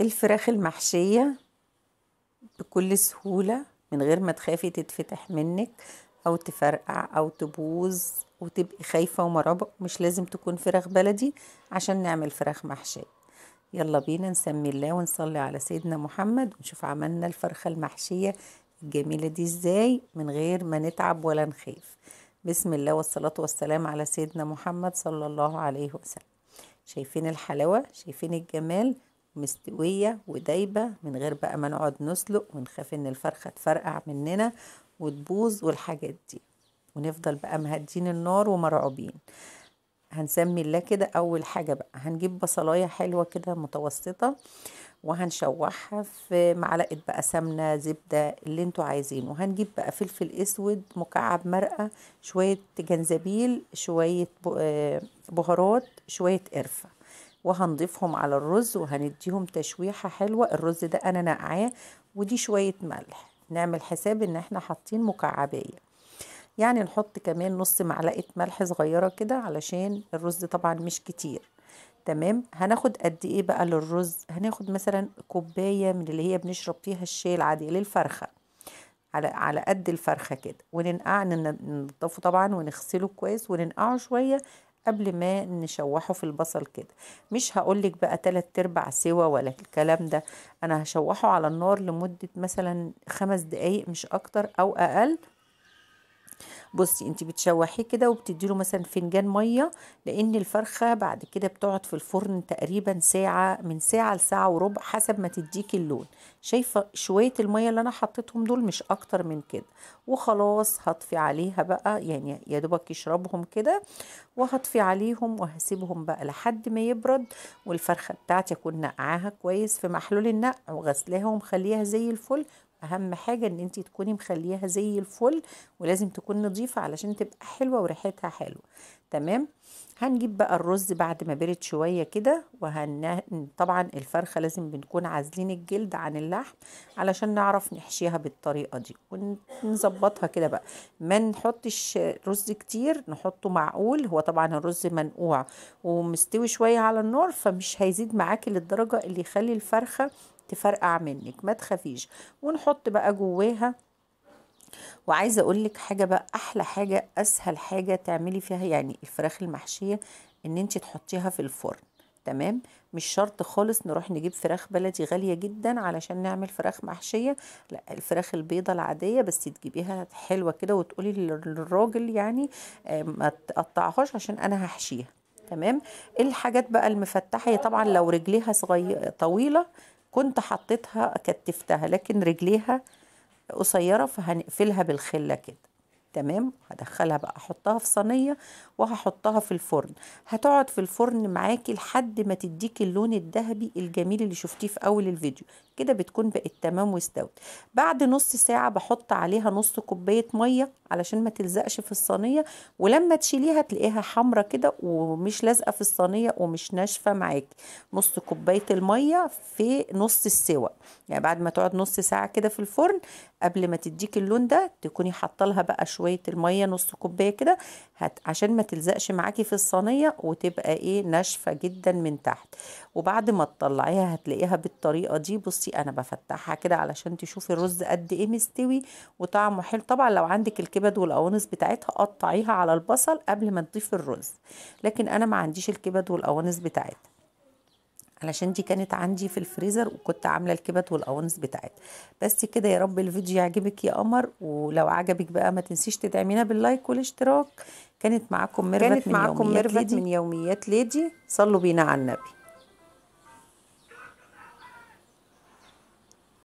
الفراخ المحشية بكل سهولة من غير ما تخافي تتفتح منك أو تفرقع أو تبوظ وتبقي خايفة ومرابق مش لازم تكون فراخ بلدي عشان نعمل فراخ محشية يلا بينا نسمي الله ونصلي على سيدنا محمد ونشوف عملنا الفرخة المحشية الجميلة دي ازاي من غير ما نتعب ولا نخاف بسم الله والصلاة والسلام على سيدنا محمد صلى الله عليه وسلم شايفين الحلاوة شايفين الجمال مستوية ودايبة من غير بقى ما نقعد نسلق ونخاف ان الفرخة تفرقع مننا وتبوظ والحاجات دي ونفضل بقى مهدين النار ومرعوبين هنسمي الله كده اول حاجة بقى هنجيب بصلاية حلوة كده متوسطة وهنشوحها في معلقة بقى سمنة زبدة اللي انتوا عايزينه وهنجيب بقى فلفل اسود مكعب مرقة شوية جنزبيل شوية آه، بهارات شوية قرفة وهنضيفهم على الرز وهنديهم تشويحة حلوة الرز ده أنا نقعاه ودي شوية ملح نعمل حساب إن احنا حاطين مكعبية يعني نحط كمان نص معلقة ملح صغيرة كده علشان الرز طبعا مش كتير تمام هناخد قد ايه بقى للرز هناخد مثلا كوباية من اللي هي بنشرب فيها الشاي العادي للفرخة على على قد الفرخة كده وننقع ننضفه طبعا ونغسله كويس وننقعه شوية قبل ما نشوحه في البصل كده مش هقولك بقى تلات ارباع سوا ولا الكلام ده انا هشوحه على النار لمدة مثلا خمس دقايق مش اكتر او اقل بصي انت بتشوحيه كده وبتدي له مثلا فنجان ميه لان الفرخه بعد كده بتقعد في الفرن تقريبا ساعه من ساعه لساعه وربع حسب ما تديكي اللون شايفه شويه الميه اللي انا حطيتهم دول مش اكتر من كده وخلاص هطفي عليها بقى يعني يا دوبك يشربهم كده وهطفي عليهم وهسيبهم بقى لحد ما يبرد والفرخه بتاعتي اكون نقعاها كويس في محلول النقع وغسلاها ومخليها زي الفل اهم حاجه ان انت تكوني مخليها زي الفل ولازم تكون نظيفه علشان تبقى حلوه وريحتها حلوه تمام هنجيب بقى الرز بعد ما برد شويه كده وهن طبعا الفرخه لازم بنكون عازلين الجلد عن اللحم علشان نعرف نحشيها بالطريقه دي ونظبطها كده بقى ما نحطش رز كتير نحطه معقول هو طبعا الرز منقوع ومستوي شويه على النار فمش هيزيد معاكي للدرجه اللي يخلي الفرخه تفرقع منك ما تخافيش ونحط بقى جواها وعايزه اقول لك حاجه بقى احلى حاجه اسهل حاجه تعملي فيها يعني الفراخ المحشيه ان انت تحطيها في الفرن تمام مش شرط خالص نروح نجيب فراخ بلدي غالية جدا علشان نعمل فراخ محشية لا الفراخ البيضة العادية بس تجيبيها حلوة كده وتقولي للراجل يعني آه، ما تقطعهاش عشان انا هحشيها تمام الحاجات بقى المفتحة هي طبعا لو رجليها صغيرة طويلة كنت حطيتها كتفتها لكن رجليها قصيره فهنقفلها بالخله كده تمام هدخلها بقى احطها في صينيه وهحطها في الفرن هتقعد في الفرن معاكي لحد ما تديك اللون الذهبي الجميل اللي شفتيه في اول الفيديو كده بتكون بقت تمام واستوت بعد نص ساعه بحط عليها نص كوبايه ميه علشان ما تلزقش في الصينيه ولما تشيليها تلاقيها حمرة كده ومش لازقه في الصينيه ومش ناشفه معاكي نص كوبايه الميه في نص السوى يعني بعد ما تقعد نص ساعه كده في الفرن قبل ما تديك اللون ده تكوني حاطه لها بقى شويه شويه الميه نص كوبايه كده هت عشان ما تلزقش معاكي في الصينيه وتبقى ايه ناشفه جدا من تحت وبعد ما تطلعيها هتلاقيها بالطريقه دي بصي انا بفتحها كده علشان تشوفي الرز قد ايه مستوي وطعمه حلو طبعا لو عندك الكبد والقوانص بتاعتها قطعيها على البصل قبل ما تضيفي الرز لكن انا ما عنديش الكبد والقوانص بتاعتها علشان دي كانت عندي في الفريزر وكنت عامله الكبت والقوانص بتاعتها بس كده يا رب الفيديو يعجبك يا قمر ولو عجبك بقى ما تنسيش تدعمينا باللايك والاشتراك كانت معاكم ميرفت كانت من معاكم ميرفت من يوميات ليدي صلوا بينا على النبي